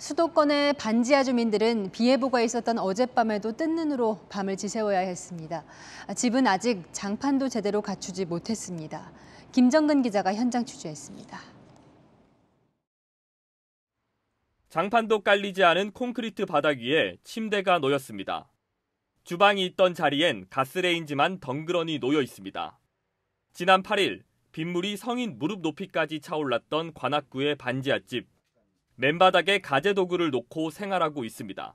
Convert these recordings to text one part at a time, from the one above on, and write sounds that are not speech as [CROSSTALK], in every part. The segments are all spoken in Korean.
수도권의 반지하 주민들은 비해보가 있었던 어젯밤에도 뜬 눈으로 밤을 지새워야 했습니다. 집은 아직 장판도 제대로 갖추지 못했습니다. 김정근 기자가 현장 취재했습니다. 장판도 깔리지 않은 콘크리트 바닥 위에 침대가 놓였습니다. 주방이 있던 자리엔 가스레인지만 덩그러니 놓여 있습니다. 지난 8일 빗물이 성인 무릎 높이까지 차올랐던 관악구의 반지하집 맨바닥에 가재 도구를 놓고 생활하고 있습니다.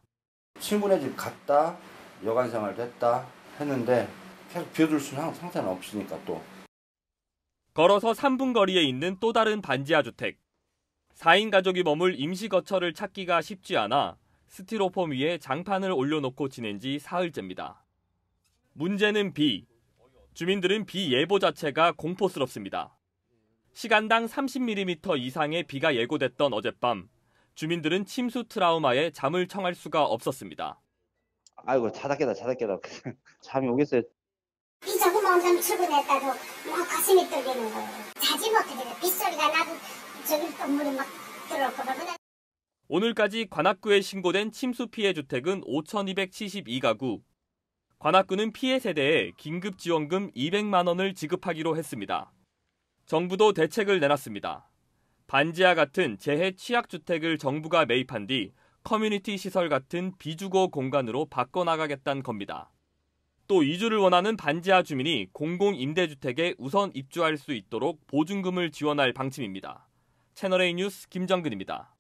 친구네 집 갔다 여관 생활도 했다 했는데 계속 비워둘 수는 상태는 없으니까 또. 걸어서 3분 거리에 있는 또 다른 반지하 주택. 4인 가족이 머물 임시 거처를 찾기가 쉽지 않아 스티로폼 위에 장판을 올려놓고 지낸 지 사흘째입니다. 문제는 비. 주민들은 비 예보 자체가 공포스럽습니다. 시간당 30mm 이상의 비가 예고됐던 어젯밤 주민들은 침수 트라우마에 잠을 청할 수가 없었습니다. 아이고 자다 깨다 자다 깨다 [LAUGHS] 잠이 오겠어요. 이 조그마한 뭐 출근했다도 막 뭐 가슴이 떨리는 거예요. 자지 못하게 돼. 빗소리가 나도 저기 또 물이 막 들어올 거거 오늘까지 관악구에 신고된 침수 피해 주택은 5,272가구. 관악구는 피해 세대에 긴급 지원금 200만 원을 지급하기로 했습니다. 정부도 대책을 내놨습니다. 반지하 같은 재해 취약 주택을 정부가 매입한 뒤 커뮤니티 시설 같은 비주거 공간으로 바꿔나가겠다는 겁니다. 또 이주를 원하는 반지하 주민이 공공임대주택에 우선 입주할 수 있도록 보증금을 지원할 방침입니다. 채널A 뉴스 김정근입니다.